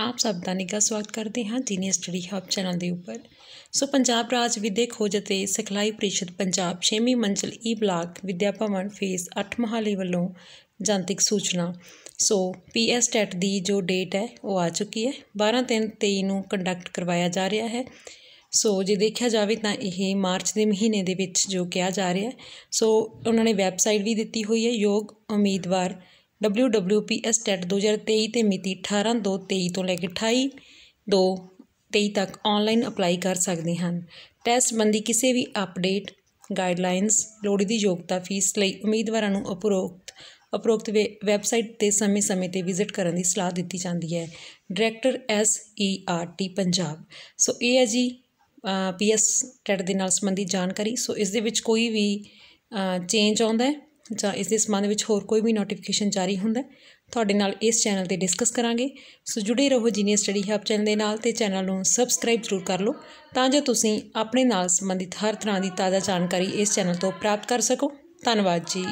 ਆਪ ਸਭ ਦਾ ਨਿੱਘਾ ਸਵਾਗਤ ਕਰਦੇ ਹਾਂ ਜੀਨੀ ਸਟੱਡੀ ਹੱਬ ਚੈਨਲ ਦੇ ਉੱਪਰ ਸੋ ਪੰਜਾਬ ਰਾਜ ਵਿਦਿਅਕ ਖੋਜ ਅਤੇ ਸਿਖਲਾਈ ਪ੍ਰੀਸ਼ਦ ਪੰਜਾਬ 6ਵੀਂ ਮੰਜ਼ਲ E block Vidya Bhavan phase 8 Mohali ਵੱਲੋਂ ਜਨਤਕ ਸੂਚਨਾ ਸੋ ਪੀਐਸ ਟੈਟ ਦੀ ਜੋ ਡੇਟ ਹੈ ਉਹ ਆ ਚੁੱਕੀ ਹੈ 12 3 23 ਨੂੰ ਕੰਡਕਟ ਕਰਵਾਇਆ ਜਾ ਰਿਹਾ ਹੈ ਸੋ ਜੇ ਦੇਖਿਆ ਜਾਵੇ ਤਾਂ ਇਹ ਮਾਰਚ ਦੇ ਮਹੀਨੇ ਦੇ ਵਿੱਚ ਜੋ ਕਿਹਾ ਜਾ ਰਿਹਾ ਸੋ ਉਹਨਾਂ ਨੇ ਵੈਬਸਾਈਟ ਵੀ ਦਿੱਤੀ ਹੋਈ ਹੈ ਯੋਗ ਉਮੀਦਵਾਰ WWPS 2023 ਤੇ ਮਿਤੀ 18/2/23 ਤੋਂ ਲੈ ਕੇ 28/2/23 ਤੱਕ ਆਨਲਾਈਨ ਅਪਲਾਈ ਕਰ ਸਕਦੇ ਹਨ ਟੈਸਟ ਸੰਬੰਧੀ ਕਿਸੇ ਵੀ ਅਪਡੇਟ ਗਾਈਡਲਾਈਨਸ ਲੋੜੀਂਦੀ ਯੋਗਤਾ ਫੀਸ ਲਈ ਉਮੀਦਵਾਰਾਂ ਨੂੰ ਉਪਰੋਕਤ ਉਪਰੋਕਤ ਵੈਬਸਾਈਟ ਤੇ ਸਮੇਂ-ਸਮੇਂ ਤੇ ਵਿਜ਼ਿਟ ਕਰਨ ਦੀ ਸਲਾਹ ਦਿੱਤੀ ਜਾਂਦੀ ਹੈ director S E R T Punjab so ਇਹ ਹੈ ਜੀ ਪੀਐਸ ਟੈਟ e ਦੇ ਨਾਲ ਸੰਬੰਧੀ ਜਾਣਕਾਰੀ ਸੋ ਇਸ ਦੇ ਵਿੱਚ ਕੋਈ ਵੀ ਚੇਂਜ ਆਉਂਦਾ ਹੈ ਜਾਂ ਇਸ ਦੇ ਸੰਬੰਧ ਵਿੱਚ ਹੋਰ ਕੋਈ ਵੀ ਨੋਟੀਫਿਕੇਸ਼ਨ ਜਾਰੀ ਹੁੰਦਾ ਤੁਹਾਡੇ ਨਾਲ ਇਸ ਚੈਨਲ ਤੇ ਡਿਸਕਸ ਕਰਾਂਗੇ ਸੋ ਜੁੜੇ ਰਹੋ ਜੀਨੀਅਸ ਸਟੱਡੀ ਹੱਬ ਚੈਨਲ ਦੇ ਨਾਲ ਤੇ ਚੈਨਲ ਨੂੰ ਸਬਸਕ੍ਰਾਈਬ ਜ਼ਰੂਰ ਕਰ ਲਓ ਤਾਂ ਜੋ ਤੁਸੀਂ ਆਪਣੇ ਨਾਲ ਸੰਬੰਧਿਤ ਹਰ ਤਰ੍ਹਾਂ ਦੀ ਤਾਜ਼ਾ ਜਾਣਕਾਰੀ ਇਸ ਚੈਨਲ ਤੋਂ ਪ੍ਰਾਪਤ ਕਰ ਸਕੋ ਧੰਨਵਾਦ ਜੀ